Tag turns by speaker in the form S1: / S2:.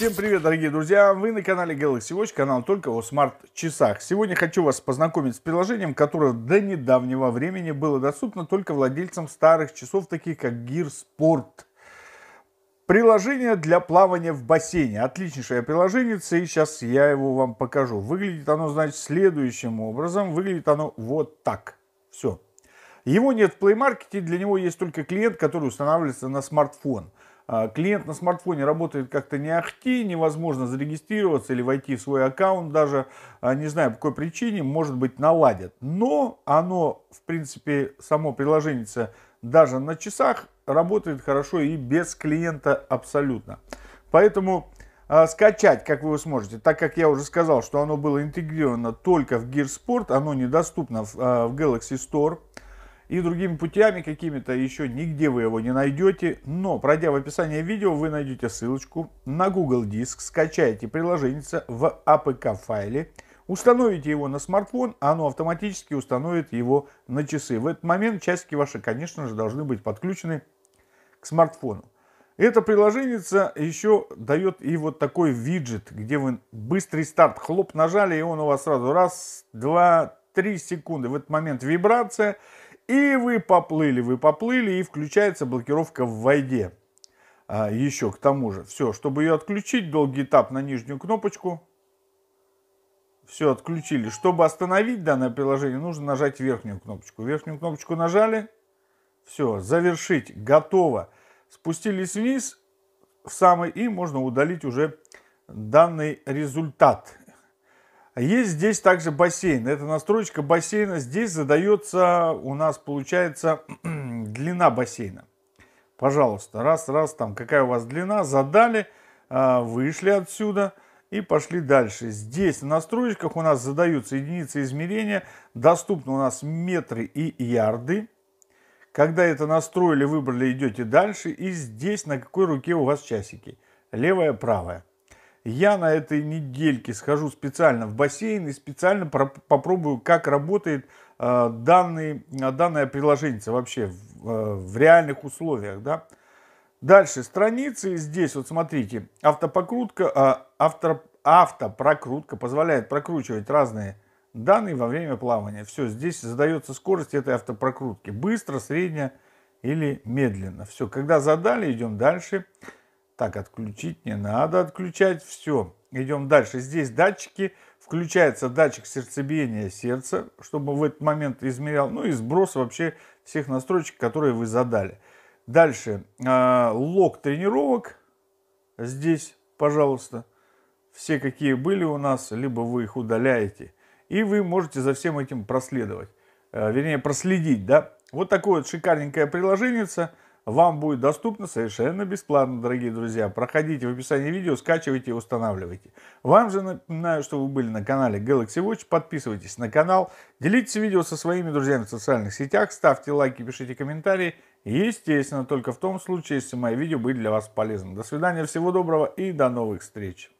S1: Всем привет, дорогие друзья! Вы на канале Galaxy Watch, канал только о смарт-часах. Сегодня хочу вас познакомить с приложением, которое до недавнего времени было доступно только владельцам старых часов, таких как Gear Sport. Приложение для плавания в бассейне. Отличнейшее приложение, и сейчас я его вам покажу. Выглядит оно, значит, следующим образом. Выглядит оно вот так. Все. Его нет в Play Market, для него есть только клиент, который устанавливается на смартфон. А, клиент на смартфоне работает как-то не ахти, невозможно зарегистрироваться или войти в свой аккаунт даже, а, не знаю по какой причине, может быть наладят. Но оно, в принципе, само приложение даже на часах работает хорошо и без клиента абсолютно. Поэтому а, скачать, как вы сможете, так как я уже сказал, что оно было интегрировано только в Gear Sport, оно недоступно в Galaxy Store, и другими путями какими-то еще нигде вы его не найдете, но пройдя в описание видео, вы найдете ссылочку на Google Диск, скачаете приложение в APK а файле, установите его на смартфон, оно автоматически установит его на часы. В этот момент часики ваши, конечно же, должны быть подключены к смартфону. Это приложение еще дает и вот такой виджет, где вы быстрый старт, хлоп нажали, и он у вас сразу раз, два, три секунды. В этот момент вибрация, и вы поплыли, вы поплыли, и включается блокировка в воде. А, еще к тому же. Все, чтобы ее отключить, долгий этап на нижнюю кнопочку. Все, отключили. Чтобы остановить данное приложение, нужно нажать верхнюю кнопочку. Верхнюю кнопочку нажали. Все, завершить. Готово. Спустились вниз в самый и можно удалить уже данный результат. Есть здесь также бассейн. Это настройка бассейна. Здесь задается у нас получается длина бассейна. Пожалуйста, раз, раз, там какая у вас длина, задали, а, вышли отсюда и пошли дальше. Здесь в настройках у нас задаются единицы измерения. Доступны у нас метры и ярды. Когда это настроили, выбрали, идете дальше. И здесь на какой руке у вас часики. Левая, правая я на этой недельке схожу специально в бассейн и специально попробую, как работает э, данный, э, данное приложение вообще в, э, в реальных условиях. Да? Дальше страницы. Здесь вот смотрите, автопокрутка, э, автор, автопрокрутка позволяет прокручивать разные данные во время плавания. Все, здесь задается скорость этой автопрокрутки. Быстро, средняя или медленно. Все, когда задали, идем дальше. Дальше. Так, отключить не надо, отключать все. Идем дальше. Здесь датчики. Включается датчик сердцебиения сердца, чтобы в этот момент измерял, ну и сброс вообще всех настроечек, которые вы задали. Дальше, а, лог тренировок. Здесь, пожалуйста, все какие были у нас, либо вы их удаляете. И вы можете за всем этим проследовать. Э, вернее, проследить, да. Вот такое вот шикарненькое приложение вам будет доступно совершенно бесплатно, дорогие друзья. Проходите в описании видео, скачивайте и устанавливайте. Вам же напоминаю, что вы были на канале Galaxy Watch. Подписывайтесь на канал, делитесь видео со своими друзьями в социальных сетях, ставьте лайки, пишите комментарии. Естественно, только в том случае, если мои видео были для вас полезны. До свидания, всего доброго и до новых встреч.